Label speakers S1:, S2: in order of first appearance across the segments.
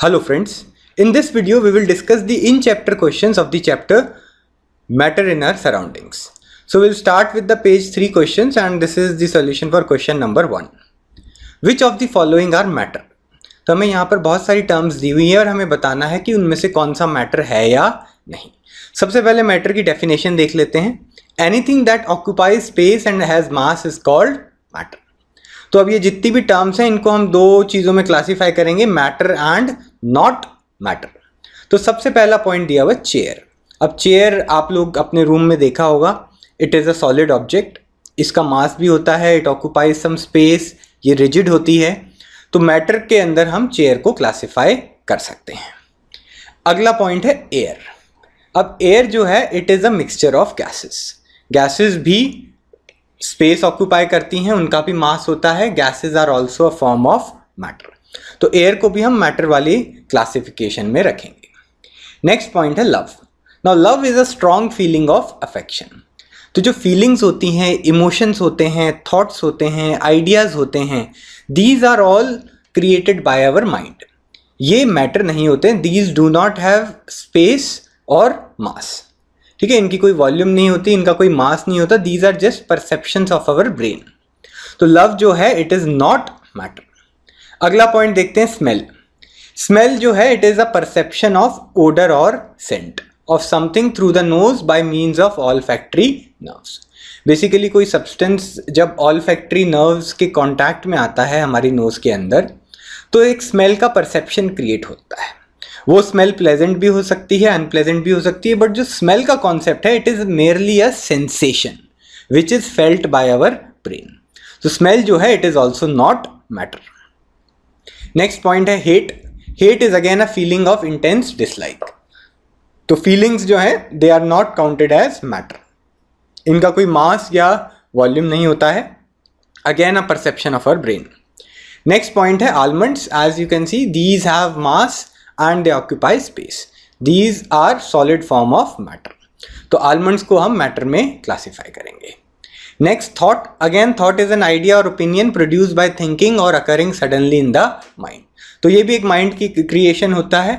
S1: Hello friends, in this video we will discuss the in chapter questions of the chapter Matter in Our Surroundings. So we'll start with the page 3 questions and this is the solution for question number 1. Which of the following are matter? तो हमें यहाँ पर बहुत सारी terms दी हुई हैं और हमें बताना है कि उनमें से कौन सा मैटर है या नहीं सबसे पहले मैटर की डेफिनेशन देख लेते हैं anything that occupy space and has mass is called matter तो अब ये जितनी भी टर्म्स हैं इनको हम दो चीज़ों में क्लासीफाई करेंगे मैटर एंड नॉट मैटर तो सबसे पहला पॉइंट दिया हुआ चेयर अब चेयर आप लोग अपने रूम में देखा होगा it is a solid object इसका मास भी होता है इट ऑक्यूपाइज सम स्पेस ये रिजिड होती है तो मैटर के अंदर हम चेयर को क्लासीफाई कर सकते हैं अगला पॉइंट है एयर अब एयर जो है it is a mixture of gases gases भी स्पेस ऑक्यूपाई करती हैं उनका भी मास होता है gases are also a form of matter तो एयर को भी हम मैटर वाली क्लासिफिकेशन में रखेंगे नेक्स्ट पॉइंट है love now love is a strong feeling of affection तो जो फीलिंग्स होती हैं इमोशंस होते हैं थॉट्स होते हैं आइडियाज़ होते हैं these are all created by our mind ये मैटर नहीं होते these do not have space और मास ठीक है इनकी कोई वॉल्यूम नहीं होती इनका कोई मास नहीं होता these are just perceptions of our brain तो लव जो है इट इज़ नॉट मैटर अगला पॉइंट देखते हैं स्मेल स्मेल जो है it is a perception of odour or scent of something through the nose by means of olfactory nerves basically कोई substance जब ऑल फैक्ट्री नर्व्स के contact में आता है हमारी नोज़ के अंदर तो एक स्मेल का परसेप्शन क्रिएट होता है वो स्मेल प्लेजेंट भी हो सकती है अनप्लेजेंट भी हो सकती है बट जो स्मेल का कॉन्सेप्ट है it is merely a sensation which is felt by our brain तो स्मेल जो है it is also not matter next point है hate hate is again a feeling of intense dislike तो feelings जो है they are not counted as matter इनका कोई mass या वॉल्यूम नहीं होता है again a perception of our brain next point है almonds as you can see these have mass and they occupy space these are solid form of matter तो almonds को हम मैटर में क्लासीफाई करेंगे next thought again thought is an idea or opinion produced by thinking or occurring suddenly in the mind तो ये भी एक mind की क्रिएशन होता है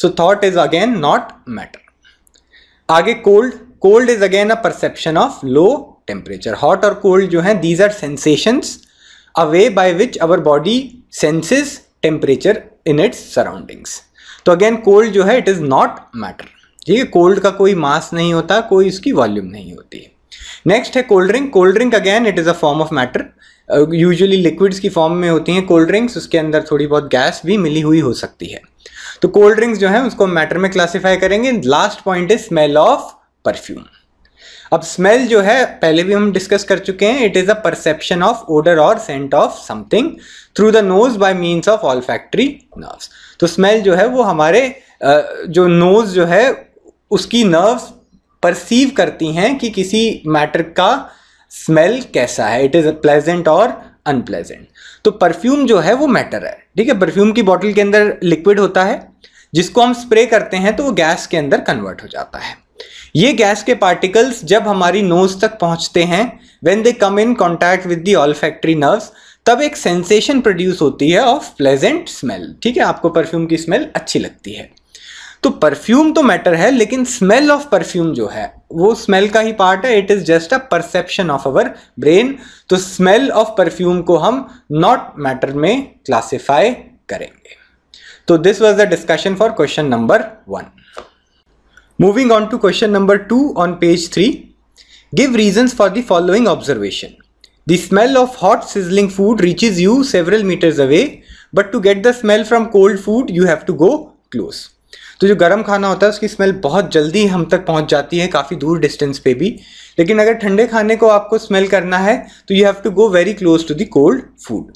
S1: so thought is again not matter आगे cold cold is again a perception of low temperature hot और cold जो है these are sensations a way by which our body senses temperature in its surroundings तो again cold जो है it is not matter ठीक है cold का कोई मास नहीं होता कोई उसकी वॉल्यूम नहीं होती है नेक्स्ट है cold drink cold drink again it is a form of matter usually liquids की फॉर्म में होती हैं कोल्ड ड्रिंक्स उसके अंदर थोड़ी बहुत गैस भी मिली हुई हो सकती है तो कोल्ड ड्रिंक्स जो है उसको मैटर में क्लासीफाई करेंगे last point is smell of perfume अब स्मेल जो है पहले भी हम डिस्कस कर चुके हैं it is a perception of odour or scent of something through the nose by means of olfactory nerves तो स्मेल जो है वो हमारे uh, जो नोज जो है उसकी नर्व्स परसीव करती हैं कि किसी मैटर का स्मेल कैसा है it is pleasant or unpleasant तो परफ्यूम जो है वो मैटर है ठीक है परफ्यूम की बॉटल के अंदर लिक्विड होता है जिसको हम स्प्रे करते हैं तो वो गैस के अंदर कन्वर्ट हो जाता है ये गैस के पार्टिकल्स जब हमारी नोज तक पहुंचते हैं when they come in contact with the olfactory nerve तब एक सेंसेशन प्रोड्यूस होती है ऑफ प्लेजेंट स्मेल ठीक है आपको परफ्यूम की स्मेल अच्छी लगती है तो परफ्यूम तो मैटर है लेकिन स्मेल ऑफ परफ्यूम जो है वो स्मेल का ही पार्ट है it is just a perception of our brain तो स्मेल ऑफ परफ्यूम को हम नॉट मैटर में क्लासिफाई करेंगे तो this was the discussion for question number one moving on to question number two on page three give reason for the following observation the smell of hot sizzling food reaches you several metres away but to get the smell from cold food you have to go close तो जो गर्म खाना होता है उसकी smell बहुत जल्दी हम तक पहुंच जाती है काफ़ी दूर डिस्टेंस पे भी लेकिन अगर ठंडे खाने को आपको स्मेल करना है तो you have to go very close to the cold food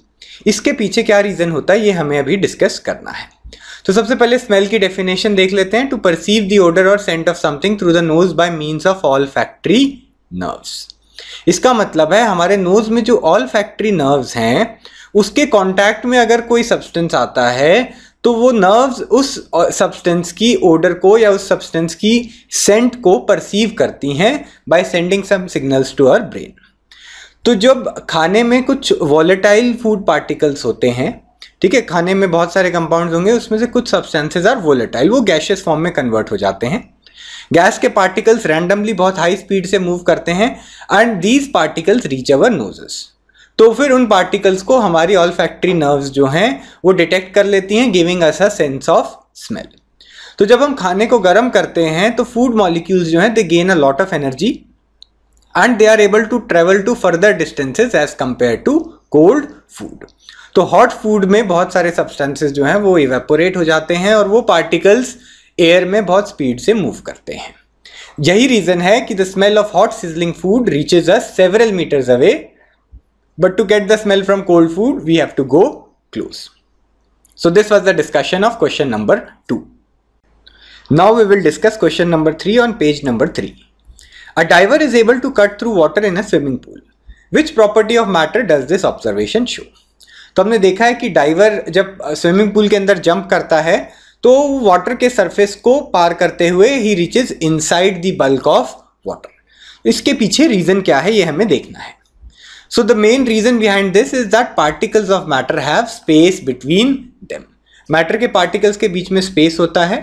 S1: इसके पीछे क्या रीज़न होता है ये हमें अभी डिस्कस करना है तो सबसे पहले स्मेल की डेफिनेशन देख लेते हैं to perceive the odour or scent of something through the nose by means of olfactory nerves इसका मतलब है हमारे नोज में जो ऑल फैक्ट्री नर्व्स हैं उसके कांटेक्ट में अगर कोई सब्सटेंस आता है तो वो नर्व्स उस सब्सटेंस की ओडर को या उस सब्सटेंस की सेंट को परसीव करती हैं by sending some signals to our brain तो जब खाने में कुछ वॉलेटाइल फूड पार्टिकल्स होते हैं ठीक है खाने में बहुत सारे कंपाउंड्स होंगे उसमें से कुछ सब्सटेंसेज आर वोलेटाइल वो गैशियस फॉर्म में कन्वर्ट हो जाते हैं गैस के पार्टिकल्स रैंडमली बहुत हाई स्पीड से मूव करते हैं and these particles reach our noses तो फिर उन पार्टिकल्स को हमारी ऑल फैक्ट्री नर्व्स जो हैं वो डिटेक्ट कर लेती हैं giving us a sense of smell तो जब हम खाने को गर्म करते हैं तो फूड मॉलिक्यूल्स जो हैं they gain a lot of energy and they are able to travel to further distances as compare to cold food तो हॉट फूड में बहुत सारे सब्सटेंसेज जो हैं वो इवेपोरेट हो जाते हैं और वो पार्टिकल्स एयर में बहुत स्पीड से मूव करते हैं यही रीज़न है कि the smell of hot sizzling food reaches us several metres away But to get the smell from cold food, we have to go close. So this was the discussion of question number 2. Now we will discuss question number 3 on page number 3. A diver is able to cut through water in a swimming pool. Which property of matter does this observation show? तो हमने देखा है कि driver जब swimming pool के अंदर jump करता है तो वाटर के सरफेस को पार करते हुए ही reaches inside the bulk of water इसके पीछे रीज़न क्या है ये हमें देखना है So the main reason behind this is that particles of matter have space between them. Matter के पार्टिकल्स के बीच में स्पेस होता है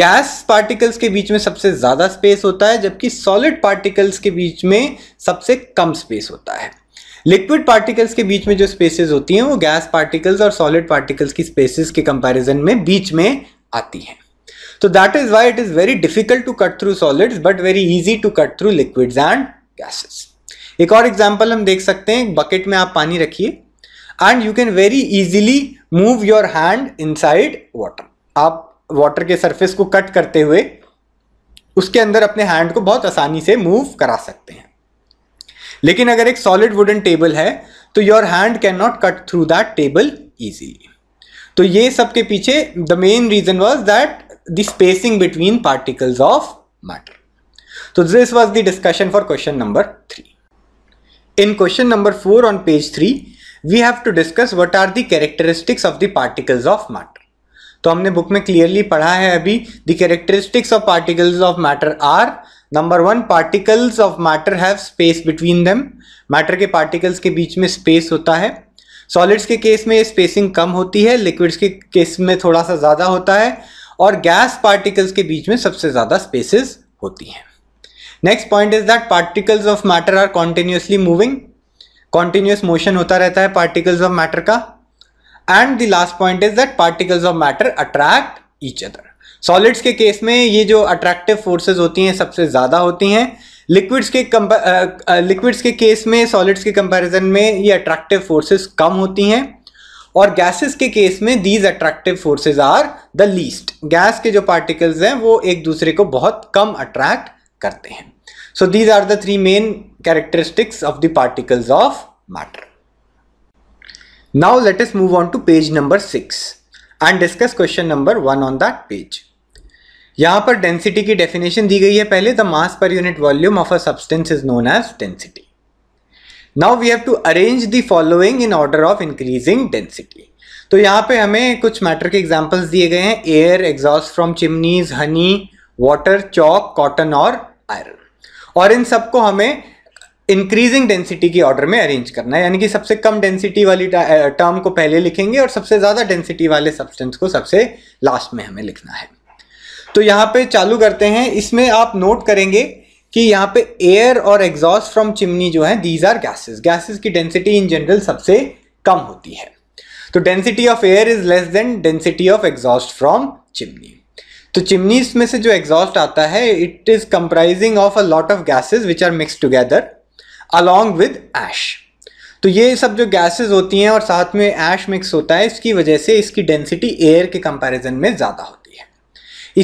S1: गैस पार्टिकल्स के बीच में सबसे ज़्यादा स्पेस होता है जबकि सॉलिड पार्टिकल्स के बीच में सबसे कम स्पेस होता है लिक्विड पार्टिकल्स के बीच में जो स्पेसेस होती हैं वो गैस पार्टिकल्स और सॉलिड पार्टिकल्स की स्पेसेस के कंपैरिजन में बीच में आती हैं तो that is why it is very difficult to cut through solids but very easy to cut through liquids and gases एक और एग्जाम्पल हम देख सकते हैं बकेट में आप पानी रखिए and you can very easily move your hand inside water आप वाटर के सर्फेस को कट करते हुए उसके अंदर अपने हैंड को बहुत आसानी से मूव करा सकते हैं लेकिन अगर एक सॉलिड वुडन टेबल है तो your hand cannot cut through that table easily तो ये सब के पीछे the main reason was that the spacing between particles of matter तो this was the discussion for question number three in question number four on page three we have to discuss what are the characteristics of the particles of matter तो हमने book में clearly पढ़ा है अभी the characteristics of particles of matter are number one particles of matter have space between them matter के particles के बीच में स्पेस होता है सॉलिड्स के केस में ये स्पेसिंग कम होती है लिक्विड्स के केस में थोड़ा सा ज़्यादा होता है और गैस पार्टिकल्स के बीच में सबसे ज़्यादा स्पेसेस होती हैं next point is that particles of matter are continuously moving continuous motion होता रहता है पार्टिकल्स ऑफ मैटर का and the last point is that particles of matter attract each other solids के केस में ये जो अट्रैक्टिव फोर्सेज होती हैं सबसे ज़्यादा होती हैं लिक्विड्स के लिक्विड्स के केस में सॉलिड्स के कंपैरिजन में ये अट्रैक्टिव फोर्सेस कम होती हैं और गैसेस के केस में these attractive forces are the least gas के जो पार्टिकल्स हैं वो एक दूसरे को बहुत कम अट्रैक्ट करते हैं so these are the three main characteristics of the particles of matter now let's move on to page number six and discuss question number one on that page यहां पर डेंसिटी की definition दी गई है पहले the mass per unit volume of a substance is known as density now we have to arrange the following in order of increasing density तो यहाँ पे हमें कुछ मैटर के एग्जांपल्स दिए गए हैं air exhaust from chimneys honey water chalk cotton और आयरन और इन सबको हमें इंक्रीजिंग डेंसिटी के ऑर्डर में अरेंज करना है यानी कि सबसे कम डेंसिटी वाली टर्म को पहले लिखेंगे और सबसे ज़्यादा डेंसिटी वाले सब्सटेंस को सबसे लास्ट में हमें लिखना है तो यहाँ पे चालू करते हैं इसमें आप नोट करेंगे कि यहाँ पे एयर और एग्जॉस्ट फ्रॉम चिमनी जो है दीज आर गैसेस गैसेस की डेंसिटी इन जनरल सबसे कम होती है तो density of air is less than density of exhaust from chimney तो चिमनीस में से जो एग्जॉस्ट आता है it is comprising of a lot of gases which are mix together along with ash तो ये सब जो गैसेज होती हैं और साथ में ऐश मिक्स होता है इसकी वजह से इसकी डेंसिटी एयर के कंपैरिजन में ज़्यादा होती है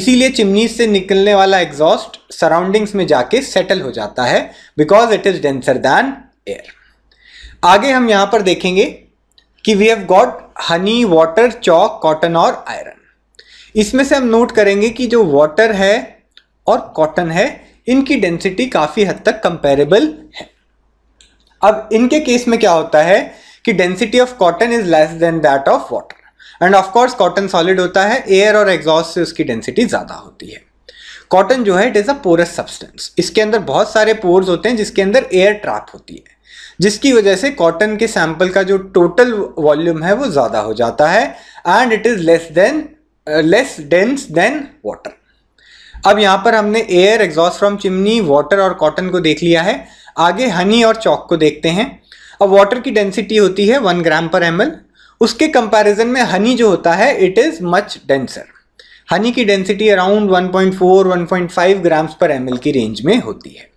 S1: इसीलिए चिमनीज से निकलने वाला एग्जॉस्ट सराउंडिंग्स में जाके सेटल हो जाता है because it is denser than air आगे हम यहाँ पर देखेंगे कि we have got honey water chalk cotton और आयरन इसमें से हम नोट करेंगे कि जो वाटर है और कॉटन है इनकी डेंसिटी काफ़ी हद तक कंपेरेबल है अब इनके केस में क्या होता है कि density of cotton is less than that of water and of course cotton solid होता है एयर और एग्जॉस्ट से उसकी डेंसिटी ज़्यादा होती है कॉटन जो है it is a porous substance इसके अंदर बहुत सारे पोर्स होते हैं जिसके अंदर एयर ट्रैप होती है जिसकी वजह से कॉटन के सैंपल का जो टोटल वॉल्यूम है वो ज़्यादा हो जाता है and it is less than less dense than water अब यहाँ पर हमने air exhaust from chimney water और कॉटन को देख लिया है आगे हनी और चौक को देखते हैं अब वाटर की डेंसिटी होती है वन ग्राम पर एम उसके कंपैरिजन में हनी जो होता है it is much denser honey की density around 1.4 1.5 grams per M की रेंज में होती है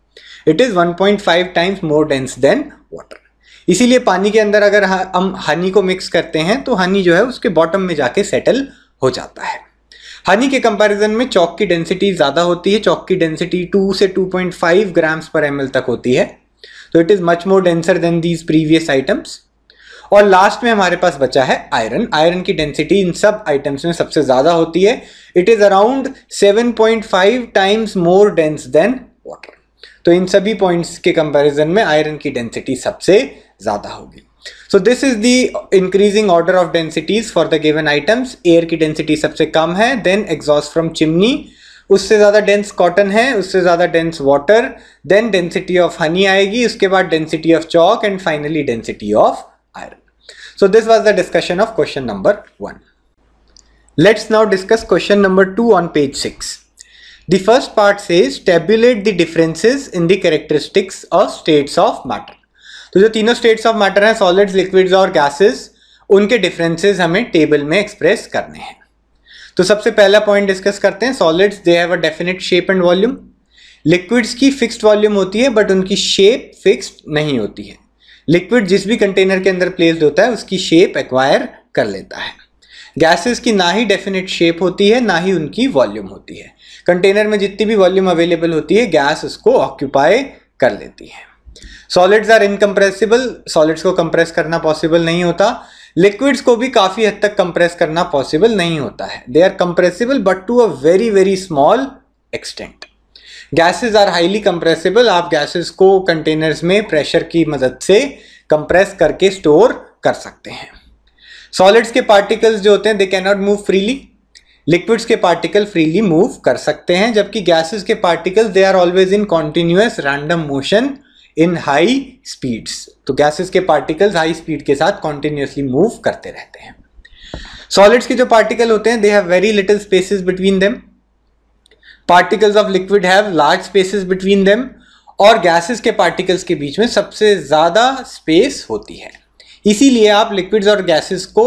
S1: it is 1.5 times more dense than water इसीलिए पानी के अंदर अगर हम हनी को मिक्स करते हैं तो हनी जो है उसके बॉटम में जाके सेटल हो जाता है हनी के कंपैरिजन में चौक की डेंसिटी ज़्यादा होती है चौक की डेंसिटी 2 से 2.5 ग्राम्स पर एम तक होती है तो it is much more denser than these previous items और लास्ट में हमारे पास बचा है आयरन आयरन की डेंसिटी इन सब आइटम्स में सबसे ज़्यादा होती है it is around 7.5 times more dense than water तो इन सभी पॉइंट्स के कंपेरिजन में आयरन की डेंसिटी सबसे ज़्यादा होगी So this is the increasing order of densities for the given items. Air की density सबसे कम है then exhaust from chimney. उससे ज़्यादा dense cotton है उससे ज़्यादा dense water. Then density of honey आएगी उसके बाद density of chalk and finally density of iron. So this was the discussion of question number 1. Let's now discuss question number 2 on page 6. The first part says tabulate the differences in the characteristics of states of matter. तो जो तीनों states of matter हैं solids liquids और gases उनके differences हमें table में express करने हैं तो सबसे पहला पॉइंट डिस्कस करते हैं solids they have a definite shape and volume liquids की फिक्स्ड वॉल्यूम होती है बट उनकी शेप फिक्स्ड नहीं होती है लिक्विड जिस भी कंटेनर के अंदर प्लेस्ड होता है उसकी शेप एक्वायर कर लेता है गैसेस की ना ही डेफिनेट शेप होती है ना ही उनकी वॉल्यूम होती है कंटेनर में जितनी भी वॉल्यूम अवेलेबल होती है गैस उसको ऑक्यूपाई कर लेती है सॉलिड्स आर इनकम्प्रेसिबल सॉलिड्स को कंप्रेस करना पॉसिबल नहीं होता लिक्विड्स को भी काफ़ी हद तक कंप्रेस करना पॉसिबल नहीं होता है they are compressible but to a very very small extent gases are highly compressible आप गैसेज को कंटेनर्स में प्रेशर की मदद से कंप्रेस करके स्टोर कर सकते हैं सॉलिड्स के पार्टिकल्स जो होते हैं they can not move freely liquids के पार्टिकल फ्रीली मूव कर सकते हैं जबकि गैसेज के particles they are always in continuous random motion in high speeds तो गैसेस के पार्टिकल्स हाई स्पीड के साथ कॉन्टिन्यूसली मूव करते रहते हैं सॉलिड्स के जो पार्टिकल होते हैं they have very little spaces between them particles of liquid have large spaces between them और गैसेस के पार्टिकल्स के बीच में सबसे ज़्यादा स्पेस होती है इसीलिए आप लिक्विड्स और गैसेस को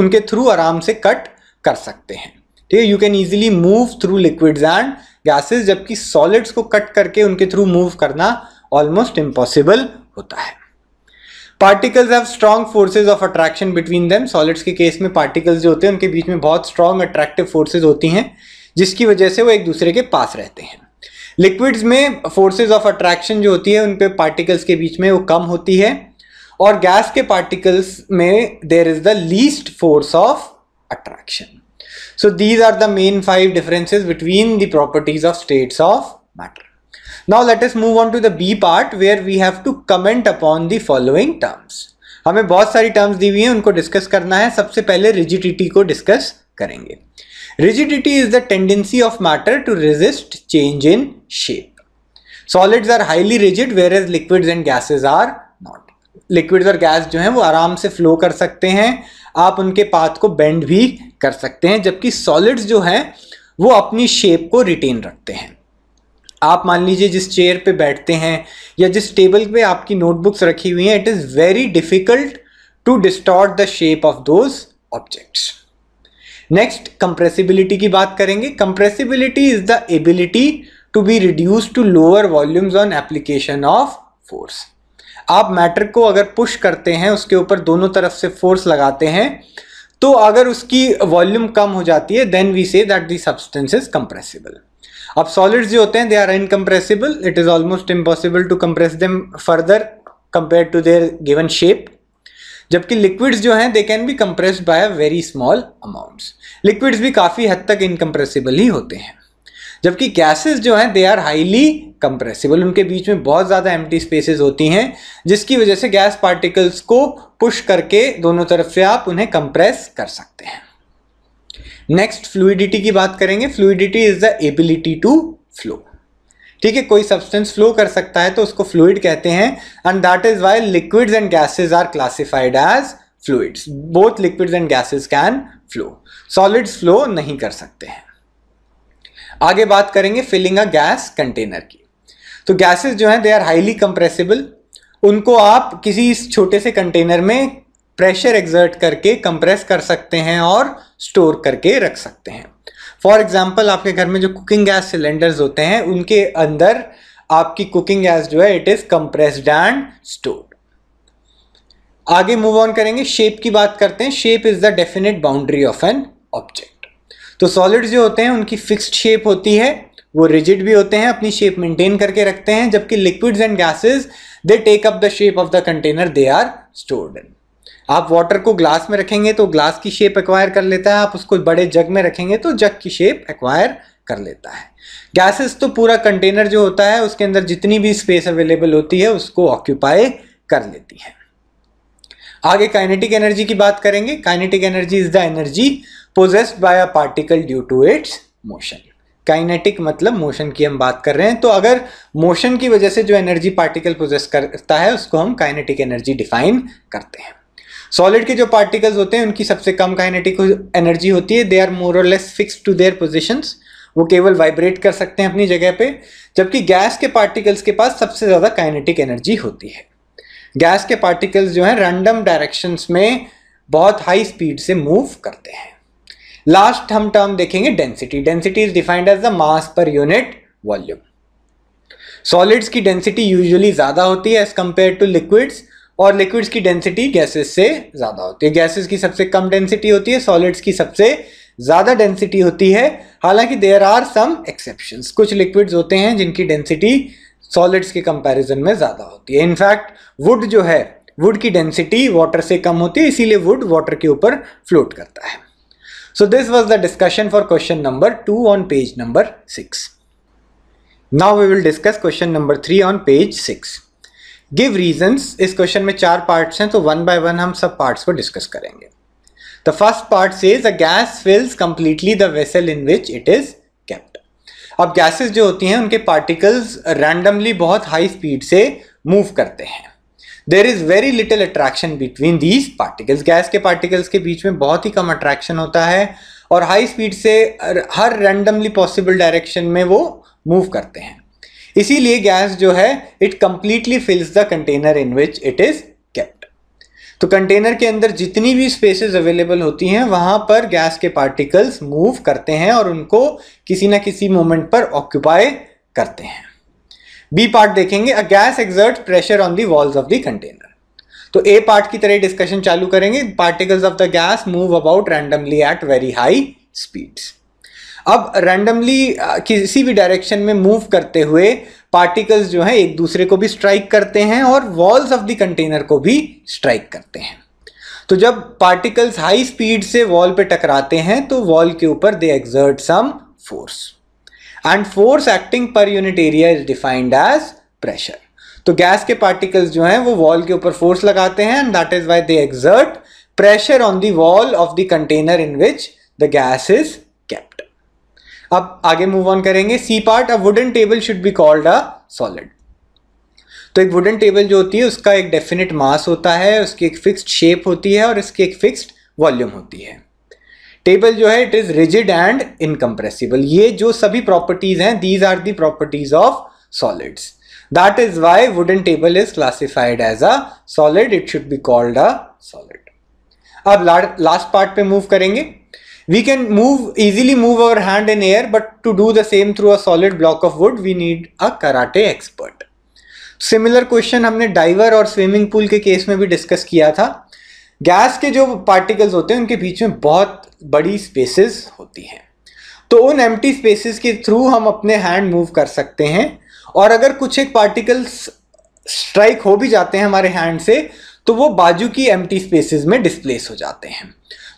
S1: उनके थ्रू आराम से कट कर सकते हैं ठीक है you can easily move through liquids and gases जबकि सॉलिड्स को कट करके उनके थ्रू मूव करना ऑलमोस्ट इम्पॉसिबल होता है particles have strong forces of attraction between them solids के केस में पार्टिकल्स जो होते हैं उनके बीच में बहुत स्ट्रॉन्ग अट्रैक्टिव फोर्सेज होती हैं जिसकी वजह से वो एक दूसरे के पास रहते हैं लिक्विड्स में फोर्सेज ऑफ अट्रैक्शन जो होती है उन पर पार्टिकल्स के बीच में वो कम होती है और गैस के पार्टिकल्स में there is the least force of attraction so these are the main five differences between the properties of states of matter now let's move on to the B part where we have to comment upon the following terms हमें बहुत सारी terms दी हुई हैं उनको discuss करना है सबसे पहले रिजिडिटी को डिस्कस करेंगे rigidity is the tendency of matter to resist change in shape solids are highly rigid whereas liquids and gases are not liquids और गैस जो हैं वो आराम से फ्लो कर सकते हैं आप उनके पाथ को बेंड भी कर सकते हैं जबकि सॉलिड्स जो हैं वो अपनी शेप को रिटेन रखते हैं आप मान लीजिए जिस चेयर पे बैठते हैं या जिस टेबल पे आपकी नोटबुक्स रखी हुई हैं it is very difficult to distort the shape of those objects next compressibility की बात करेंगे compressibility is the ability to be reduce to lower volumes on application of force आप मैटर को अगर पुश करते हैं उसके ऊपर दोनों तरफ से फोर्स लगाते हैं तो अगर उसकी वॉल्यूम कम हो जाती है then we say that the substance is compressible अब सॉलिड्स जो होते हैं they are incompressible it is almost impossible to compress them further compare to their given shape जबकि लिक्विड्स जो हैं they can be compressed by a very small amounts liquids भी काफ़ी हद तक इनकम्प्रेसिबल ही होते हैं जबकि गैसेस जो हैं दे आर हाईली कंप्रेसिबल उनके बीच में बहुत ज़्यादा एम्प्टी स्पेसेस होती हैं जिसकी वजह से गैस पार्टिकल्स को पुश करके दोनों तरफ से आप उन्हें कंप्रेस कर सकते हैं नेक्स्ट फ्लूडिटी की बात करेंगे fluidity is the ability to flow ठीक है कोई सब्सटेंस फ्लो कर सकता है तो उसको फ्लूड कहते हैं and that is why liquids and gases are classified as fluids both liquids and gases can flow solids flow नहीं कर सकते हैं आगे बात करेंगे फिलिंग अ गैस कंटेनर की तो गैसेस जो हैं दे आर हाईली कंप्रेसिबल उनको आप किसी छोटे से कंटेनर में प्रेशर एग्जर्ट करके कंप्रेस कर सकते हैं और स्टोर करके रख सकते हैं फॉर एग्जाम्पल आपके घर में जो कुकिंग गैस सिलेंडर्स होते हैं उनके अंदर आपकी कुकिंग गैस जो है it is compressed and store आगे मूव ऑन करेंगे शेप की बात करते हैं shape is the definite boundary of an object तो सॉलिड्स जो होते हैं उनकी फिक्स्ड शेप होती है वो रिजिड भी होते हैं अपनी शेप मेंटेन करके रखते हैं जबकि liquids and gases they take up the shape of the container they are stored in आप वाटर को ग्लास में रखेंगे तो ग्लास की शेप एक्वायर कर लेता है आप उसको बड़े जग में रखेंगे तो जग की शेप एक्वायर कर लेता है गैसेस तो पूरा कंटेनर जो होता है उसके अंदर जितनी भी स्पेस अवेलेबल होती है उसको ऑक्यूपाई कर लेती है आगे काइनेटिक एनर्जी की बात करेंगे kinetic energy is the energy possessed by a particle due to its motion kinetic मतलब मोशन की हम बात कर रहे हैं तो अगर मोशन की वजह से जो एनर्जी पार्टिकल पोजेस करता है उसको हम काइनेटिक एनर्जी डिफाइन करते हैं सॉलिड के जो पार्टिकल्स होते हैं उनकी सबसे कम काइनेटिक एनर्जी होती है they are more or less fix to their positions वो केवल वाइब्रेट कर सकते हैं अपनी जगह पे जबकि गैस के पार्टिकल्स के पास सबसे ज़्यादा काइनेटिक एनर्जी होती है गैस के पार्टिकल्स जो हैं रैंडम डायरेक्शंस में बहुत हाई स्पीड से मूव करते हैं लास्ट हम टर्म देखेंगे density density is defined as the mass per unit volume solids की डेंसिटी यूजुअली ज़्यादा होती है एज कम्पेयर टू लिक्विड्स और लिक्विड्स की डेंसिटी गैसेस से ज़्यादा होती है गैसेस की सबसे कम डेंसिटी होती है सॉलिड्स की सबसे ज़्यादा डेंसिटी होती है हालांकि देयर आर सम एक्सेप्शंस कुछ लिक्विड्स होते हैं जिनकी डेंसिटी सॉलिड्स के कंपैरिजन में ज़्यादा होती है इनफैक्ट वुड जो है वुड की डेंसिटी वाटर से कम होती है इसीलिए वुड वाटर के ऊपर फ्लोट करता है so this was the discussion for question number two on page number six now we will discuss question number three on page six give reasons इस क्वेश्चन में चार पार्ट्स हैं तो वन बाय वन हम सब parts को discuss करेंगे the first part is a gas fills completely the vessel in which it is kept अब गैसेस जो होती हैं उनके पार्टिकल्स रैंडमली बहुत हाई स्पीड से मूव करते हैं there is very little attraction between these particles gas के पार्टिकल्स के बीच में बहुत ही कम अट्रैक्शन होता है और हाई स्पीड से हर रैंडमली पॉसिबल डायरेक्शन में वो मूव करते हैं इसीलिए गैस जो है it completely fills the container in which it is kept तो कंटेनर के अंदर जितनी भी स्पेसेस अवेलेबल होती हैं वहां पर गैस के पार्टिकल्स मूव करते हैं और उनको किसी ना किसी मोमेंट पर ऑक्यूपाई करते हैं बी पार्ट देखेंगे a gas exert pressure on the walls of the container तो ए पार्ट की तरह डिस्कशन चालू करेंगे particles of the gas move about randomly at very high speeds अब रैंडमली uh, किसी भी डायरेक्शन में मूव करते हुए पार्टिकल्स जो हैं एक दूसरे को भी स्ट्राइक करते हैं और वॉल्स ऑफ द कंटेनर को भी स्ट्राइक करते हैं तो जब पार्टिकल्स हाई स्पीड से वॉल पे टकराते हैं तो वॉल के ऊपर they exert some force and force acting per unit area is defined as pressure तो गैस के पार्टिकल्स जो हैं वो वॉल के ऊपर फोर्स लगाते हैं and that is why they exert pressure on the wall of the container in which the gas is अब आगे मूव ऑन करेंगे C part a wooden table should be called a solid तो एक wooden table जो होती है उसका एक डेफिनेट मास होता है उसकी एक फिक्स्ड शेप होती है और इसकी एक फिक्स्ड वॉल्यूम होती है टेबल जो है it is rigid and incompressible ये जो सभी प्रॉपर्टीज हैं these are the properties of solids that is why wooden table is classified as a solid it should be called a solid अब last part पे move करेंगे We can move easily move our hand in air but to do the same through a solid block of wood we need a karate expert. Similar question हमने diver और swimming pool के case में भी discuss किया था gas के जो particles होते हैं उनके बीच में बहुत बड़ी स्पेसेस होती हैं तो उन एम स्पेसेस के थ्रू हम अपने हैंड मूव कर सकते हैं और अगर कुछ एक पार्टिकल्स स्ट्राइक हो भी जाते हैं हमारे हैंड से तो वो बाजू की एम स्पेसेस में डिस्प्लेस हो जाते हैं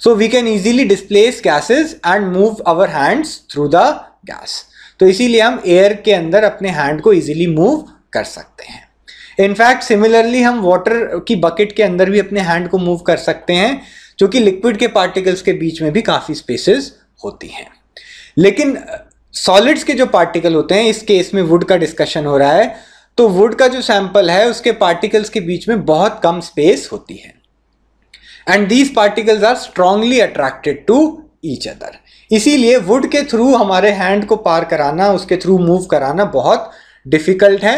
S1: so we can easily displace gases and move our hands through the gas तो इसीलिए हम एयर के अंदर अपने हैंड को इजीली मूव कर सकते हैं इनफैक्ट सिमिलरली हम वाटर की बकेट के अंदर भी अपने हैंड को मूव कर सकते हैं जो कि लिक्विड के पार्टिकल्स के बीच में भी काफ़ी स्पेसेस होती हैं लेकिन सॉलिड्स के जो पार्टिकल होते हैं इस केस में वुड का डिस्कशन हो रहा है तो वुड का जो सैंपल है उसके पार्टिकल्स के बीच में बहुत कम स्पेस होती है and these particles are strongly attracted to each other इसीलिए वुड के थ्रू हमारे हैंड को पार कराना उसके थ्रू मूव कराना बहुत डिफ़िकल्ट है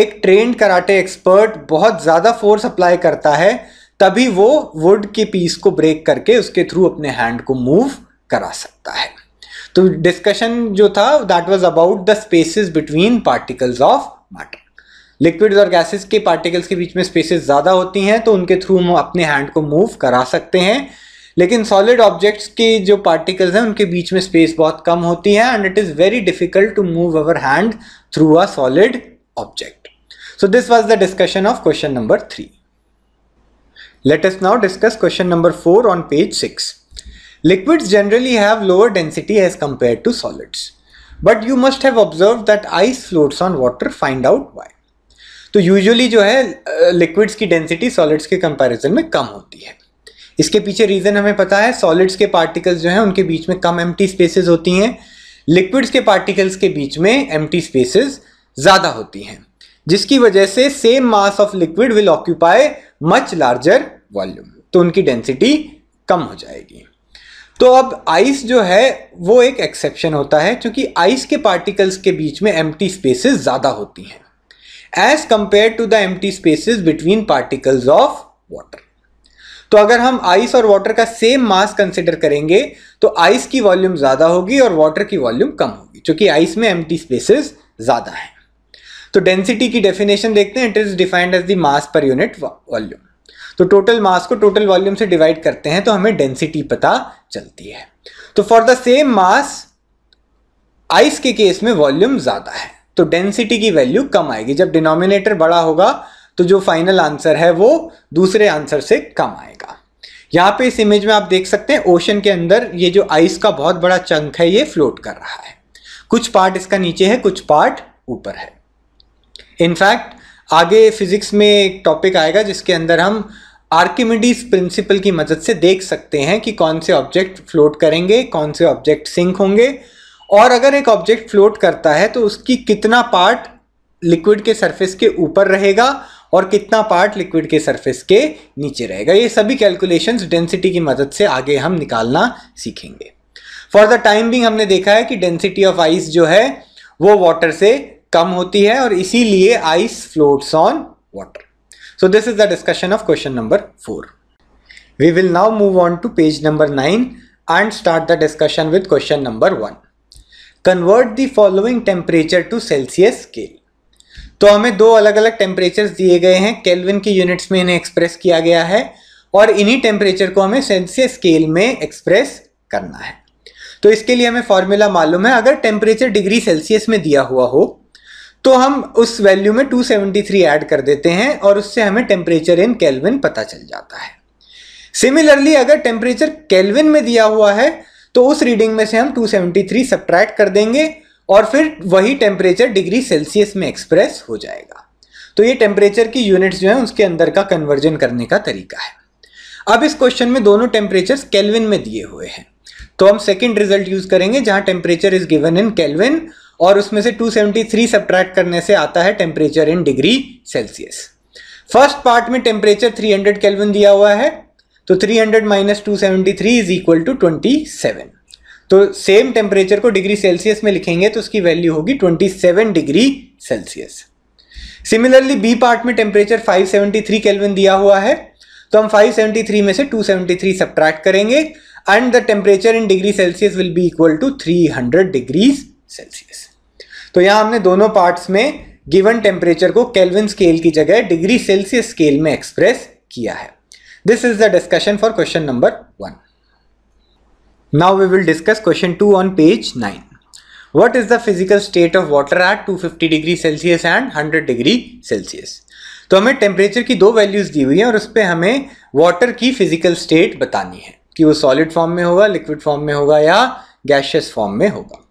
S1: एक ट्रेंड कराटे एक्सपर्ट बहुत ज़्यादा फोर्स अप्लाई करता है तभी वो वुड के पीस को ब्रेक करके उसके थ्रू अपने हैंड को मूव करा सकता है तो डिस्कशन जो था that was about the spaces between particles of matter liquids और गैसेस के पार्टिकल्स के बीच में स्पेसेस ज़्यादा होती हैं तो उनके थ्रू हम अपने हैंड को मूव करा सकते हैं लेकिन सॉलिड ऑब्जेक्ट्स के जो पार्टिकल्स हैं उनके बीच में स्पेस बहुत कम होती है and it is very difficult to move our hand through a solid object so this was the discussion of question number three let's now discuss question number four on page six liquids generally have lower density as compare to solids but you must have observe that ice floats on water find out why तो usually जो है liquids की density solids के comparison में कम होती है इसके पीछे रीज़न हमें पता है सॉलिड्स के पार्टिकल्स जो हैं उनके बीच में कम एम स्पेसेस होती हैं लिक्विड्स के पार्टिकल्स के बीच में एम स्पेसेस ज़्यादा होती हैं जिसकी वजह से same mass of liquid will occupy much larger volume तो उनकी डेंसिटी कम हो जाएगी तो अब आइस जो है वो एक एक्सेप्शन होता है क्योंकि आइस के पार्टिकल्स के बीच में एम्प्टी स्पेसेस ज़्यादा होती हैं as compare to the t spaces between particles of water तो अगर हम आइस और वाटर का सेम मास कंसिडर करेंगे तो आइस की वॉल्यूम ज़्यादा होगी और वाटर की वॉल्यूम कम होगी क्योंकि आइस में टी स्पेसिस ज़्यादा हैं तो डेंसिटी की डेफिनेशन देखते हैं it is defined as the mass per unit volume तो टोटल मास को टोटल वॉल्यूम से डिवाइड करते हैं तो हमें डेंसिटी पता चलती है तो for the same mass ice के केस में वॉल्यूम ज़्यादा है तो डेंसिटी की वैल्यू कम आएगी जब डिनोमिनेटर बड़ा होगा तो जो फाइनल आंसर है वो दूसरे आंसर से कम आएगा यहाँ पे इस इमेज में आप देख सकते हैं ओशन के अंदर ये जो आइस का बहुत बड़ा चंक है ये फ्लोट कर रहा है कुछ पार्ट इसका नीचे है कुछ पार्ट ऊपर है इनफैक्ट आगे फिजिक्स में एक टॉपिक आएगा जिसके अंदर हम आर्किमिडीज प्रिंसिपल की मदद से देख सकते हैं कि कौन से ऑब्जेक्ट फ्लोट करेंगे कौन से ऑब्जेक्ट सिंक होंगे और अगर एक ऑब्जेक्ट फ्लोट करता है तो उसकी कितना पार्ट लिक्विड के सरफेस के ऊपर रहेगा और कितना पार्ट लिक्विड के सरफेस के नीचे रहेगा ये सभी कैलकुलेशंस डेंसिटी की मदद से आगे हम निकालना सीखेंगे फॉर द टाइम बिंग हमने देखा है कि डेंसिटी ऑफ आइस जो है वो वाटर से कम होती है और इसीलिए ice floats on water so this is the discussion of question number four we will now move on to page number nine and start the discussion with question number one convert the following temperature to Celsius scale तो हमें दो अलग अलग temperatures दिए गए हैं kelvin के units में इन्हें एक्सप्रेस किया गया है और इन्हीं टेम्परेचर को हमें सेल्सियस स्केल में एक्सप्रेस करना है तो इसके लिए हमें फॉर्मूला मालूम है अगर टेम्परेचर डिग्री सेल्सियस में दिया हुआ हो तो हम उस वैल्यू में 273 ऐड कर देते हैं और उससे हमें टेम्परेचर इन केल्विन पता चल जाता है सिमिलरली अगर टेम्परेचर केल्विन में दिया हुआ है तो उस रीडिंग में से हम 273 सेवेंटी सब्ट्रैक्ट कर देंगे और फिर वही टेम्परेचर डिग्री सेल्सियस में एक्सप्रेस हो जाएगा तो ये टेम्परेचर की यूनिट्स जो है उसके अंदर का कन्वर्जन करने का तरीका है अब इस क्वेश्चन में दोनों टेम्परेचर केल्विन में दिए हुए हैं तो हम सेकंड रिजल्ट यूज करेंगे जहां temperature is given in kelvin और उसमें से 273 सेवेंटी सब्ट्रैक्ट करने से आता है temperature in degree Celsius first part में टेम्परेचर 300 केल्विन दिया हुआ है तो 300 hundred minus two is equal to twenty तो सेम टेम्परेचर को डिग्री सेल्सियस में लिखेंगे तो उसकी वैल्यू होगी 27 degree Celsius similarly B part में टेम्परेचर 573 केल्विन दिया हुआ है तो हम 573 में से 273 सेवेंटी सब्ट्रैक्ट करेंगे and the temperature in degree Celsius will be equal to 300 degree Celsius तो यहाँ हमने दोनों पार्ट्स में गिवन टेम्परेचर को केल्विन स्केल की जगह डिग्री सेल्सियस स्केल में एक्सप्रेस किया है This is the discussion for question number 1. Now we will discuss question 2 on page 9. What is the physical state of water at 250 degree Celsius and 100 degree Celsius तो हमें temperature की दो values दी हुई हैं और उस पर हमें वाटर की फिजिकल स्टेट बतानी है कि वो सॉलिड फॉर्म में होगा लिक्विड फॉर्म में होगा या गैशियस फॉर्म में होगा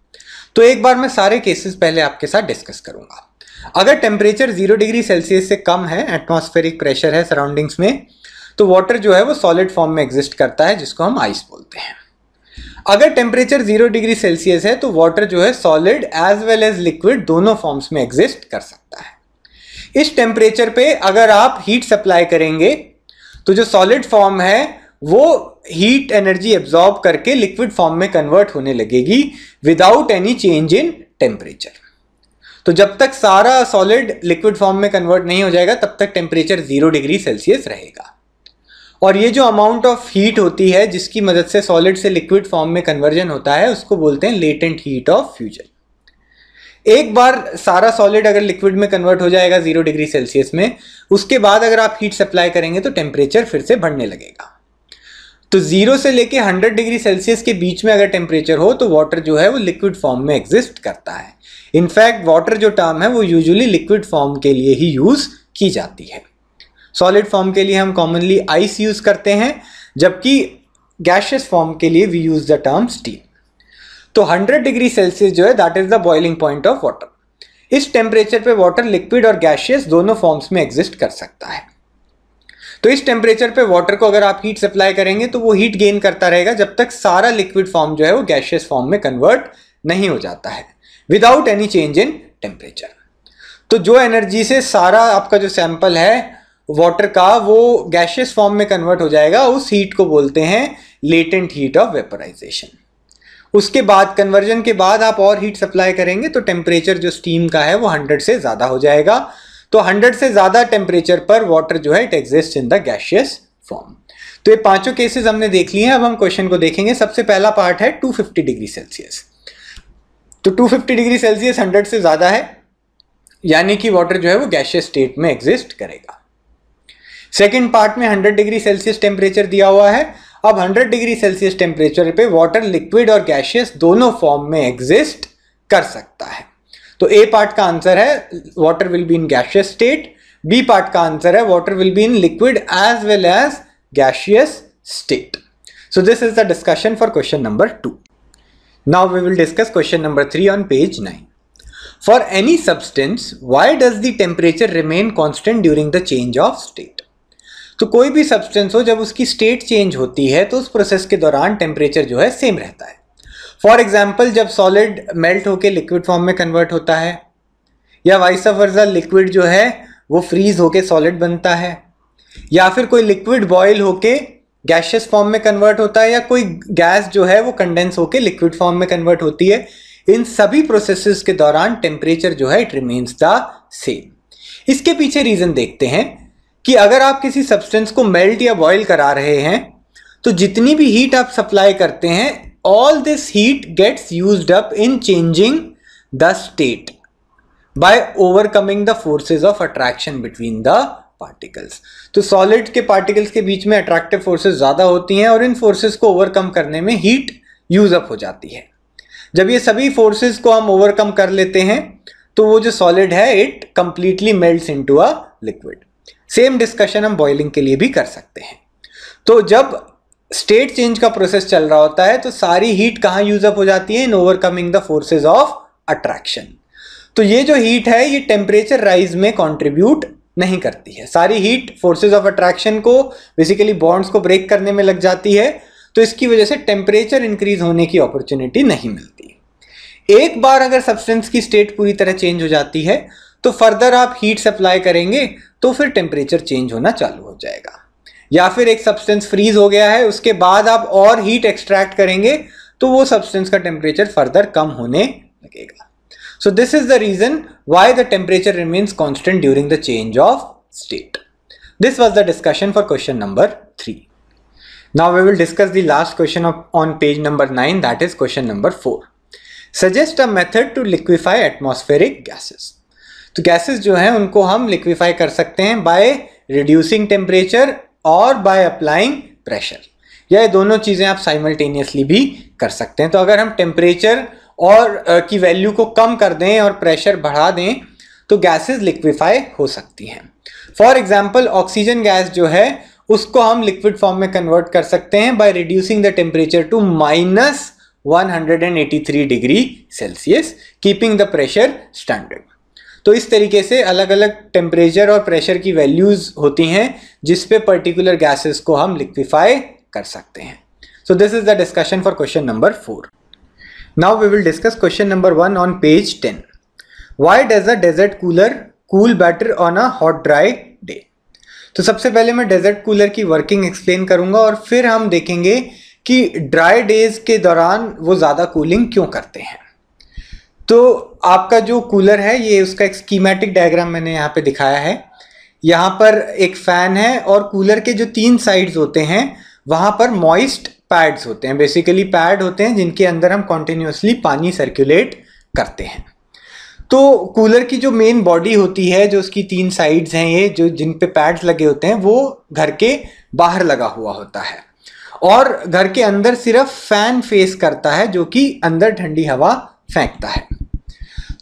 S1: तो एक बार मैं सारे केसेस पहले आपके साथ डिस्कस करूंगा अगर टेम्परेचर जीरो डिग्री सेल्सियस से कम है एटमॉस्फेरिक प्रेशर है सराउंडिंग्स में तो वाटर जो है वो सॉलिड फॉर्म में एग्जिस्ट करता है जिसको हम आइस बोलते हैं अगर टेम्परेचर जीरो डिग्री सेल्सियस है तो वाटर जो है solid as well as liquid दोनों फॉर्म्स में एग्जिस्ट कर सकता है इस टेम्परेचर पे अगर आप हीट सप्लाई करेंगे तो जो सॉलिड फॉर्म है वो हीट एनर्जी एब्जॉर्ब करके लिक्विड फॉर्म में कन्वर्ट होने लगेगी without any change in temperature तो जब तक सारा सॉलिड लिक्विड फॉर्म में कन्वर्ट नहीं हो जाएगा तब तक टेम्परेचर जीरो डिग्री सेल्सियस रहेगा और ये जो अमाउंट ऑफ हीट होती है जिसकी मदद से सॉलिड से लिक्विड फॉर्म में कन्वर्जन होता है उसको बोलते हैं लेटेंट हीट ऑफ फ्यूजन एक बार सारा सॉलिड अगर लिक्विड में कन्वर्ट हो जाएगा जीरो डिग्री सेल्सियस में उसके बाद अगर आप हीट सप्लाई करेंगे तो टेम्परेचर फिर से बढ़ने लगेगा तो जीरो से लेके 100 डिग्री सेल्सियस के बीच में अगर टेम्परेचर हो तो वाटर जो है वो लिक्विड फॉर्म में एग्जिस्ट करता है इनफैक्ट वाटर जो टर्म है वो यूजुअली लिक्विड फॉर्म के लिए ही यूज़ की जाती है सॉलिड फॉर्म के लिए हम कॉमनली आइस यूज़ करते हैं जबकि गैशियस फॉर्म के लिए we use the term steam तो 100 डिग्री सेल्सियस जो है that is the boiling point of water इस टेम्परेचर पे वाटर लिक्विड और गैशियस दोनों फॉर्म्स में एग्जिस्ट कर सकता है तो इस टेम्परेचर पे वाटर को अगर आप हीट सप्लाई करेंगे तो वो हीट गेन करता रहेगा जब तक सारा लिक्विड फॉर्म जो है वो गैशियस फॉर्म में कन्वर्ट नहीं हो जाता है without any change in temperature तो जो एनर्जी से सारा आपका जो सैंपल है वाटर का वो गैशियस फॉर्म में कन्वर्ट हो जाएगा उस हीट को बोलते हैं लेटेंट हीट ऑफ वेपराइजेशन उसके बाद कन्वर्जन के बाद आप और हीट सप्लाई करेंगे तो टेम्परेचर जो स्टीम का है वो 100 से ज़्यादा हो जाएगा तो 100 से ज़्यादा टेम्परेचर पर वाटर जो है it exist in the gaseous form तो ये पांचों केसेस हमने देख लिए हैं अब हम क्वेश्चन को देखेंगे सबसे पहला पार्ट है 250 डिग्री सेल्सियस तो 250 डिग्री सेल्सियस 100 से ज़्यादा है यानी कि वाटर जो है वो गैशियस स्टेट में एग्जिस्ट करेगा सेकेंड पार्ट में हंड्रेड डिग्री सेल्सियस टेम्परेचर दिया हुआ है अब 100 डिग्री सेल्सियस टेम्परेचर पे वाटर लिक्विड और गैशियस दोनों फॉर्म में एग्जिस्ट कर सकता है तो ए पार्ट का आंसर है water will be in gaseous state B part का आंसर है water will be in liquid as well as gaseous state so this is the discussion for question number two now we will discuss question number three on page nine for any substance why does the temperature remain constant during the change of state तो कोई भी substance हो जब उसकी state change होती है तो उस प्रोसेस के दौरान टेम्परेचर जो है सेम रहता है फॉर एग्जाम्पल जब सॉलिड मेल्ट होकर लिक्विड फॉर्म में कन्वर्ट होता है या वाइस ऑफ वर्जा लिक्विड जो है वो फ्रीज होके सॉलिड बनता है या फिर कोई लिक्विड बॉयल होके गैशियस फॉर्म में कन्वर्ट होता है या कोई गैस जो है वो कंडेंस होके लिक्विड फॉर्म में कन्वर्ट होती है इन सभी प्रोसेसेस के दौरान टेम्परेचर जो है इट रिमेन्स द सेम इसके पीछे रीज़न देखते हैं कि अगर आप किसी सब्सटेंस को मेल्ट या बॉयल करा रहे हैं तो जितनी भी हीट आप सप्लाई करते हैं all this heat gets used up in changing the state by overcoming the forces of attraction between the particles तो सॉलिड के पार्टिकल्स के बीच में अट्रैक्टिव फोर्सेज ज़्यादा होती हैं और इन फोर्सेज को ओवरकम करने में हीट यूज अप हो जाती है जब ये सभी फोर्सेज को हम ओवरकम कर लेते हैं तो वो जो सॉलिड है it completely melt into a liquid same discussion हम बॉइलिंग के लिए भी कर सकते हैं तो जब स्टेट चेंज का प्रोसेस चल रहा होता है तो सारी हीट कहाँ यूजअप हो जाती है in overcoming the forces of attraction तो ये जो हीट है ये टेम्परेचर राइज में कॉन्ट्रीब्यूट नहीं करती है सारी हीट फोर्सेज ऑफ अट्रैक्शन को बेसिकली बॉन्ड्स को ब्रेक करने में लग जाती है तो इसकी वजह से टेम्परेचर इंक्रीज होने की अपॉर्चुनिटी नहीं मिलती एक बार अगर सब्सटेंस की स्टेट पूरी तरह चेंज हो जाती है तो फर्दर आप हीट सप्लाई करेंगे तो फिर टेम्परेचर चेंज होना चालू हो जाएगा या फिर एक सब्सटेंस फ्रीज हो गया है उसके बाद आप और हीट एक्सट्रैक्ट करेंगे तो वो सब्सटेंस का टेम्परेचर फर्दर कम होने लगेगा so this is the reason why the temperature remains constant during the change of state this was the discussion for question number three now we will discuss the last question on page number nine that is question number four suggest a method to liquefy atmospheric gases तो gases जो हैं उनको हम liquefy कर सकते हैं by reducing temperature और by applying pressure या ये दोनों चीज़ें आप साइमल्टेनियसली भी कर सकते हैं तो अगर हम टेम्परेचर और की वैल्यू को कम कर दें और प्रेशर बढ़ा दें तो गैसेस लिक्विफाई हो सकती हैं फॉर एग्जाम्पल ऑक्सीजन गैस जो है उसको हम लिक्विड फॉर्म में कन्वर्ट कर सकते हैं by reducing the temperature to minus 183 degree Celsius keeping the pressure standard तो इस तरीके से अलग अलग टेम्परेचर और प्रेशर की वैल्यूज़ होती हैं जिस पे पर्टिकुलर गैसेस को हम लिक्विफाई कर सकते हैं so this is the discussion for question number four now we will discuss question number one on page ten why does a desert cooler cool better on a hot dry day तो सबसे पहले मैं desert cooler की working explain करूंगा और फिर हम देखेंगे कि ड्राई डेज के दौरान वो ज़्यादा कूलिंग क्यों करते हैं तो आपका जो कूलर है ये उसका एक स्कीमेटिक डायग्राम मैंने यहाँ पे दिखाया है यहाँ पर एक फ़ैन है और कूलर के जो तीन साइड्स होते हैं वहाँ पर मॉइस्ट पैड्स होते हैं बेसिकली पैड होते हैं जिनके अंदर हम कॉन्टीन्यूसली पानी सर्कुलेट करते हैं तो कूलर की जो मेन बॉडी होती है जो उसकी तीन साइड्स हैं ये जो जिन पे पैड्स लगे होते हैं वो घर के बाहर लगा हुआ होता है और घर के अंदर सिर्फ फैन फेस करता है जो कि अंदर ठंडी हवा फेंकता है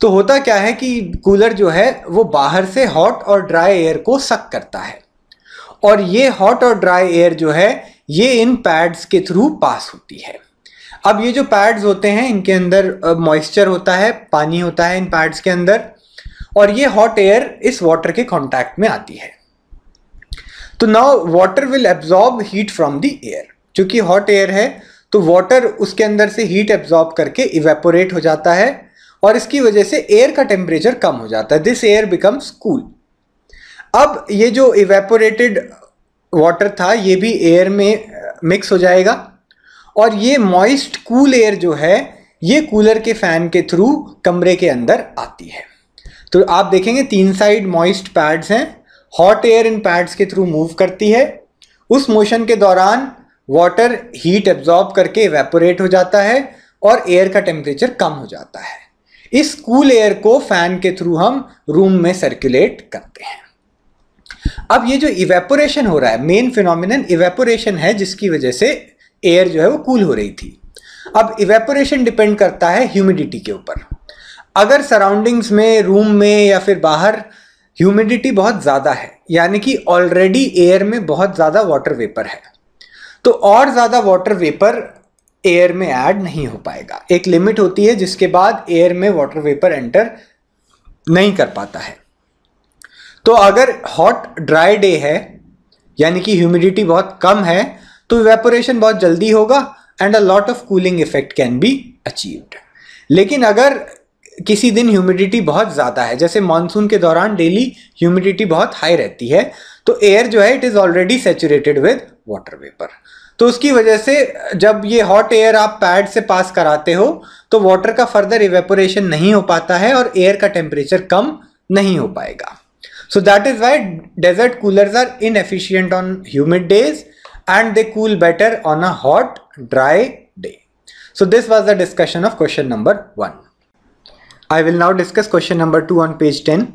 S1: तो होता क्या है कि कूलर जो है वो बाहर से हॉट और ड्राई एयर को सक करता है और ये हॉट और ड्राई एयर जो है ये इन पैड्स के थ्रू पास होती है अब ये जो पैड्स होते हैं इनके अंदर मॉइस्चर होता है पानी होता है इन पैड्स के अंदर और ये हॉट एयर इस वाटर के कॉन्टैक्ट में आती है तो now water will absorb heat from the air क्योंकि हॉट एयर है तो वाटर उसके अंदर से हीट एब्जॉर्ब करके इवेपोरेट हो जाता है और इसकी वजह से एयर का टेम्परेचर कम हो जाता है दिस एयर बिकम्स कूल अब ये जो इवेपोरेटेड वाटर था ये भी एयर में मिक्स uh, हो जाएगा और ये मॉइस्ट कूल एयर जो है ये कूलर के फैन के थ्रू कमरे के अंदर आती है तो आप देखेंगे तीन साइड मॉइस्ट पैड्स हैं हॉट एयर इन पैड्स के थ्रू मूव करती है उस मोशन के दौरान वाटर हीट एब्जॉर्ब करके वेपोरेट हो जाता है और एयर का टेम्परेचर कम हो जाता है इस कूल एयर को फैन के थ्रू हम रूम में सर्कुलेट करते हैं अब ये जो इवेपोरेशन हो रहा है मेन फिनोमिनन इवेपोरेशन है जिसकी वजह से एयर जो है वो कूल हो रही थी अब इवेपोरेशन डिपेंड करता है ह्यूमिडिटी के ऊपर अगर सराउंडिंग्स में रूम में या फिर बाहर ह्यूमिडिटी बहुत ज़्यादा है यानी कि ऑलरेडी एयर में बहुत ज़्यादा वाटर वेपर है तो और ज़्यादा वाटर वेपर एयर में ऐड नहीं हो पाएगा एक लिमिट होती है जिसके बाद एयर में वाटर वेपर एंटर नहीं कर पाता है तो अगर हॉट ड्राई डे है यानी कि ह्यूमिडिटी बहुत कम है तो वेपोरेशन बहुत जल्दी होगा and a lot of cooling effect can be achieved लेकिन अगर किसी दिन ह्यूमिडिटी बहुत ज़्यादा है जैसे मानसून के दौरान डेली ह्यूमिडिटी बहुत हाई रहती है तो एयर जो है it is already saturated with water vapour तो उसकी वजह से जब ये हॉट एयर आप पैड से पास कराते हो तो वाटर का फर्दर इवेपोरेशन नहीं हो पाता है और एयर का टेम्परेचर कम नहीं हो पाएगा so that is why desert coolers are inefficient on humid days and they cool better on a hot dry day so this was the discussion of question number one I will now discuss question number two on page ten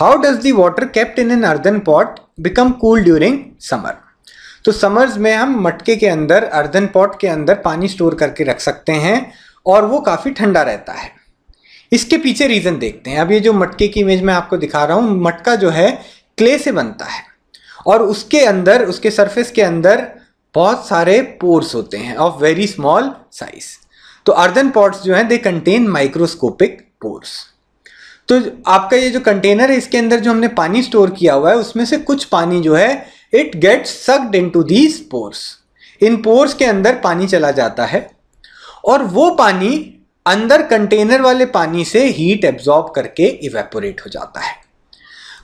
S1: how does दॉटर water in an an pot become cool during summer तो summers में हम मटके के अंदर earthen pot के अंदर पानी स्टोर करके रख सकते हैं और वो काफ़ी ठंडा रहता है इसके पीछे रीज़न देखते हैं अब ये जो मटके की इमेज मैं आपको दिखा रहा हूँ मटका जो है क्ले से बनता है और उसके अंदर उसके सरफेस के अंदर बहुत सारे पोर्स होते हैं ऑफ वेरी स्मॉल साइज तो अर्धन पॉट्स जो हैं दे कंटेन माइक्रोस्कोपिक पोर्स तो आपका ये जो कंटेनर है इसके अंदर जो हमने पानी स्टोर किया हुआ है उसमें से कुछ पानी जो है it gets sucked into these pores इन पोर्स के अंदर पानी चला जाता है और वो पानी अंदर कंटेनर वाले पानी से हीट एब्जॉर्ब करके इवेपोरेट हो जाता है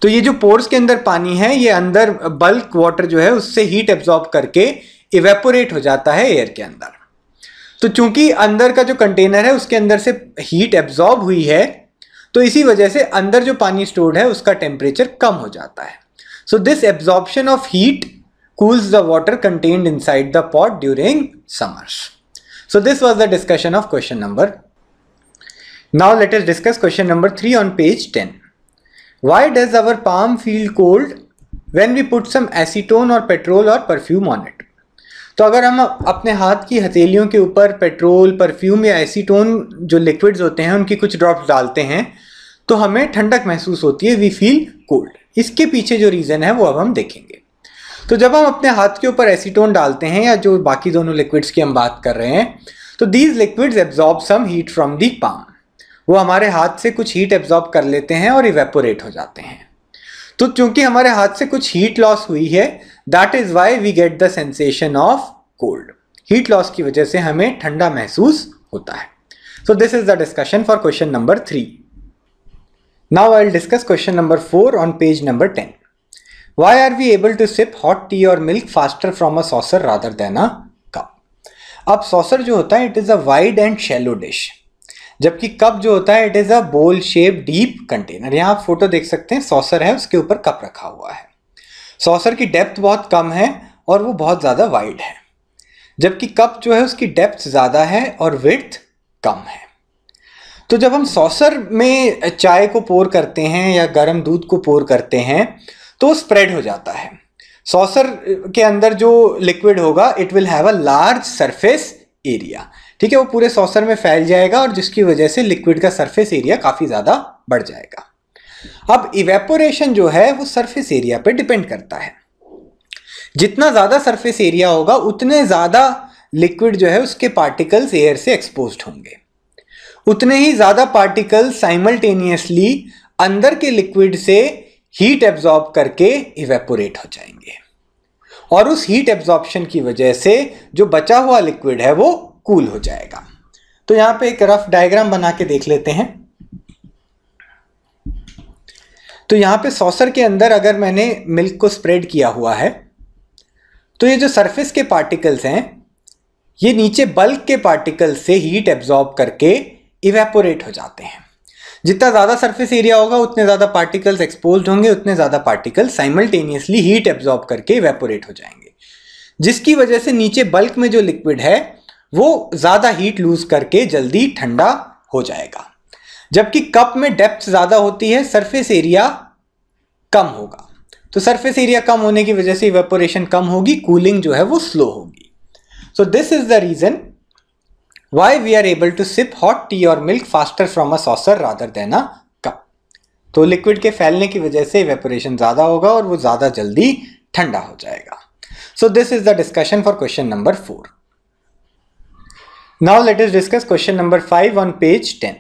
S1: तो ये जो पोर्स के अंदर पानी है ये अंदर बल्क वाटर जो है उससे हीट एब्जॉर्ब करके इवेपोरेट हो जाता है एयर के अंदर तो चूंकि अंदर का जो कंटेनर है उसके अंदर से हीट एब्जॉर्ब हुई है तो इसी वजह से अंदर जो पानी स्टोर्ड है उसका टेम्परेचर कम हो जाता है So this absorption of heat cools the water contained inside the pot during summers. So this was the discussion of question number. Now let us discuss question number 3 on page 10. Why does our palm feel cold when we put some acetone or petrol or perfume on it? तो अगर हम अपने हाथ की हथेलियों के ऊपर petrol perfume या एसीटोन जो लिक्विड्स होते हैं उनकी कुछ ड्रॉप्स डालते हैं तो हमें ठंडक महसूस होती है वी फील कोल्ड इसके पीछे जो रीज़न है वो अब हम देखेंगे तो जब हम अपने हाथ के ऊपर एसीटोन डालते हैं या जो बाकी दोनों लिक्विड्स की हम बात कर रहे हैं तो these liquids absorb some heat from the palm वो हमारे हाथ से कुछ हीट एब्जॉर्ब कर लेते हैं और इवेपोरेट हो जाते हैं तो चूंकि हमारे हाथ से कुछ हीट लॉस हुई है that is why we get the sensation of cold heat loss की वजह से हमें ठंडा महसूस होता है so this is the discussion for question number three Now I'll discuss question number 4 on page number 10. Why are we able to sip hot tea or milk faster from a saucer rather than a cup? अब saucer जो होता है it is a wide and shallow dish. जबकि cup जो होता है it is अ बोल shape deep container यहाँ आप फोटो देख सकते हैं सॉसर है उसके ऊपर कप रखा हुआ है सॉसर की डेप्थ बहुत कम है और वो बहुत ज़्यादा वाइड है जबकि कप जो है उसकी डेप्थ ज़्यादा है और विड्थ कम है तो जब हम सॉसर में चाय को पोर करते हैं या गर्म दूध को पोर करते हैं तो स्प्रेड हो जाता है सॉसर के अंदर जो लिक्विड होगा it will have a large surface area ठीक है वो पूरे सॉसर में फैल जाएगा और जिसकी वजह से लिक्विड का सरफेस एरिया काफ़ी ज़्यादा बढ़ जाएगा अब इवेपोरेशन जो है वो सरफेस एरिया पे डिपेंड करता है जितना ज़्यादा सरफेस एरिया होगा उतने ज़्यादा लिक्विड जो है उसके पार्टिकल्स एयर से एक्सपोज होंगे उतने ही ज़्यादा पार्टिकल साइमल्टेनियसली अंदर के लिक्विड से हीट एब्जॉर्ब करके इवेपोरेट हो जाएंगे और उस हीट एब्जॉर्प्शन की वजह से जो बचा हुआ लिक्विड है वो कूल हो जाएगा तो यहाँ पे एक रफ डायग्राम बना के देख लेते हैं तो यहाँ पे सॉसर के अंदर अगर मैंने मिल्क को स्प्रेड किया हुआ है तो ये जो सरफेस के पार्टिकल्स हैं ये नीचे बल्क के पार्टिकल से हीट एब्जॉर्ब करके इवेपोरेट हो जाते हैं जितना ज़्यादा सरफेस एरिया होगा उतने ज़्यादा पार्टिकल्स एक्सपोज होंगे उतने ज़्यादा पार्टिकल्स साइमल्टेनियसली हीट एब्जॉर्ब करके इवेपोरेट हो जाएंगे जिसकी वजह से नीचे बल्क में जो लिक्विड है वो ज़्यादा हीट लूज करके जल्दी ठंडा हो जाएगा जबकि कप में डेप्थ ज़्यादा होती है सरफेस एरिया कम होगा तो सरफेस एरिया कम होने की वजह से इवेपोरेशन कम होगी कूलिंग जो है वो स्लो होगी so this is the reason why we are able to sip hot tea or milk faster from a saucer rather than a cup. तो लिक्विड के फैलने की वजह से वेपोरेशन ज़्यादा होगा और वो ज़्यादा जल्दी ठंडा हो जाएगा so this is the discussion for question number four now let us discuss question number five on page ten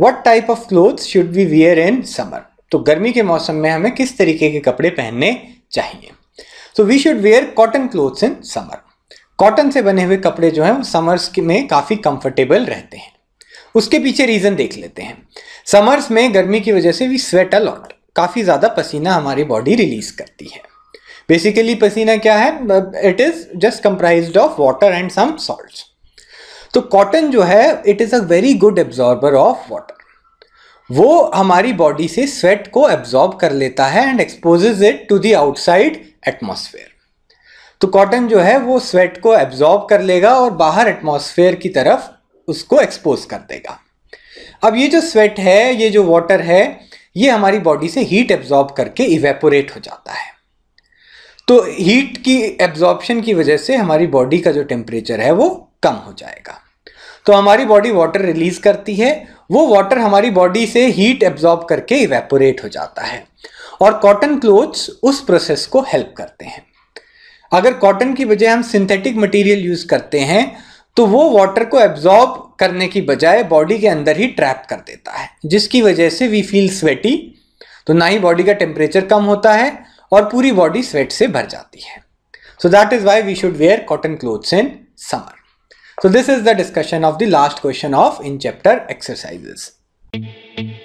S1: what type of clothes should we wear in summer तो गर्मी के मौसम में हमें किस तरीके के कपड़े पहनने चाहिए so we should wear cotton clothes in summer cotton से बने हुए कपड़े जो हैं समर्स में काफ़ी कंफर्टेबल रहते हैं उसके पीछे रीज़न देख लेते हैं समर्स में गर्मी की वजह से वी स्वेट अलॉट काफ़ी ज़्यादा पसीना हमारी बॉडी रिलीज करती है बेसिकली पसीना क्या है it is just comprise of water and some salt तो कॉटन जो है it is a very good absorber of water वो हमारी बॉडी से स्वेट को एब्जॉर्ब कर लेता है and exposes it to the outside atmosphere तो कॉटन जो है वो स्वेट को एब्जॉर्ब कर लेगा और बाहर एटमॉस्फेयर की तरफ उसको एक्सपोज कर देगा अब ये जो स्वेट है ये जो वाटर है ये हमारी बॉडी से हीट एब्जॉर्ब करके इवेपोरेट हो जाता है तो हीट की एब्जॉर्बशन की वजह से हमारी बॉडी का जो टेम्परेचर है वो कम हो जाएगा तो हमारी बॉडी वाटर रिलीज करती है वो वाटर हमारी बॉडी से हीट एब्जॉर्ब करके इवेपोरेट हो जाता है और कॉटन क्लोथ्स उस प्रोसेस को हेल्प करते हैं अगर कॉटन की बजाय हम सिंथेटिक मटेरियल यूज़ करते हैं तो वो वाटर को एब्जॉर्ब करने की बजाय बॉडी के अंदर ही ट्रैप कर देता है जिसकी वजह से वी फील स्वेटी तो ना ही बॉडी का टेम्परेचर कम होता है और पूरी बॉडी स्वेट से भर जाती है so that is why we should wear cotton clothes in summer so this is the discussion of the last question of in chapter exercises